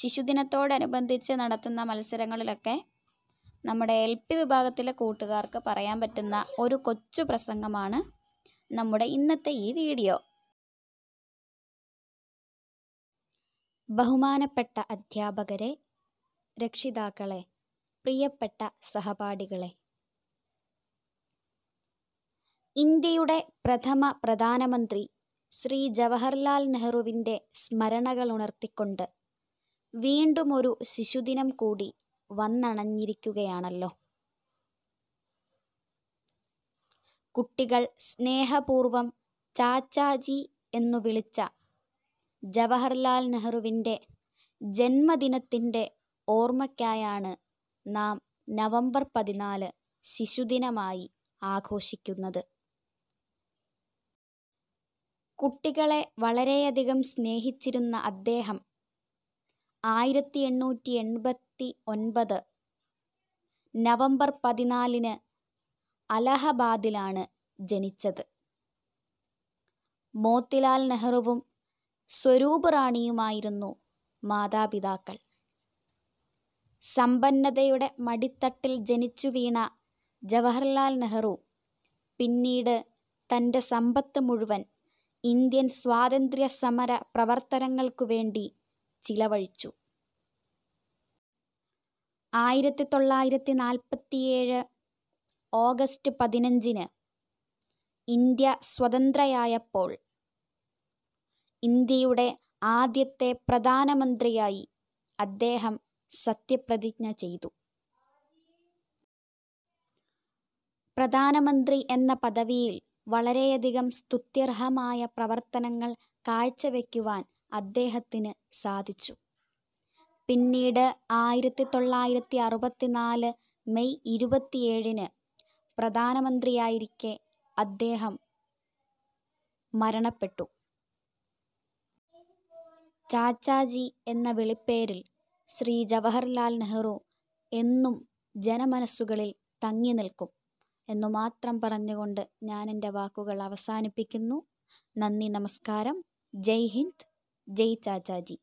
ശിശുദിനത്തോടനുബന്ധിച്ച് നടത്തുന്ന മത്സരങ്ങളിലൊക്കെ നമ്മുടെ L P വിഭാഗത്തിലെ കൂട്ടുകാർക്ക് പറയാൻ പറ്റുന്ന ഒരു കൊച്ചു പ്രസംഗമാണ് നമ്മുടെ ഇന്നത്തെ ഈ വീഡിയോ ബഹുമാനപ്പെട്ട അധ്യാപകരെ രക്ഷിതാക്കളെ പ്രിയപ്പെട്ട സഹപാഠികളെ ഇന്ത്യയുടെ പ്രഥമ പ്രധാനമന്ത്രി ശ്രീ ജവഹർലാൽ നെഹ്റുവിൻ്റെ സ്മരണകൾ ഉണർത്തിക്കൊണ്ട് വീണ്ടും ഒരു ശിശുദിനം കൂടി വന്നണഞ്ഞിരിക്കുകയാണല്ലോ കുട്ടികൾ സ്നേഹപൂർവം ചാച്ചാജി എന്നു വിളിച്ച ജവഹർലാൽ നെഹ്റുവിൻ്റെ ജന്മദിനത്തിൻ്റെ ഓർമ്മയ്ക്കായാണ് നാം നവംബർ പതിനാല് ശിശുദിനമായി ആഘോഷിക്കുന്നത് കുട്ടികളെ വളരെയധികം സ്നേഹിച്ചിരുന്ന അദ്ദേഹം ആയിരത്തി എണ്ണൂറ്റി എൺപത്തി ഒൻപത് നവംബർ പതിനാലിന് അലഹബാദിലാണ് ജനിച്ചത് മോത്തിലാൽ നെഹ്റുവും സ്വരൂപ് റാണിയുമായിരുന്നു മാതാപിതാക്കൾ സമ്പന്നതയുടെ മടിത്തട്ടിൽ ജനിച്ചു വീണ ജവഹർലാൽ നെഹ്റു പിന്നീട് തൻ്റെ സമ്പത്ത് മുഴുവൻ ഇന്ത്യൻ സ്വാതന്ത്ര്യ സമര പ്രവർത്തനങ്ങൾക്കു വേണ്ടി ചിലവഴിച്ചു ആയിരത്തി തൊള്ളായിരത്തി നാൽപ്പത്തിയേഴ് ഓഗസ്റ്റ് പതിനഞ്ചിന് ഇന്ത്യ സ്വതന്ത്രയായപ്പോൾ ഇന്ത്യയുടെ ആദ്യത്തെ പ്രധാനമന്ത്രിയായി അദ്ദേഹം സത്യപ്രതിജ്ഞ ചെയ്തു പ്രധാനമന്ത്രി എന്ന പദവിയിൽ വളരെയധികം സ്തുത്യർഹമായ പ്രവർത്തനങ്ങൾ കാഴ്ചവെക്കുവാൻ അദ്ദേഹത്തിന് സാധിച്ചു. പിന്നീട് ആയിരത്തി തൊള്ളായിരത്തി അറുപത്തിനാല് മെയ് ഇരുപത്തിയേഴിന് പ്രധാനമന്ത്രിയായിരിക്കെ അദ്ദേഹം മരണപ്പെട്ടു. ചാച്ചാജി എന്ന വിളിപ്പേരിൽ ശ്രീ ജവഹർലാൽ നെഹ്റു എന്നും ജനമനസ്സുകളിൽ നിൽക്കും എന്നു മാത്രം പറഞ്ഞുകൊണ്ട് എൻ്റെ വാക്കുകൾ അവസാനിപ്പിക്കുന്നു. നന്ദി, നമസ്കാരം. ജയ് ഹിന്ദ് Data Chachaji.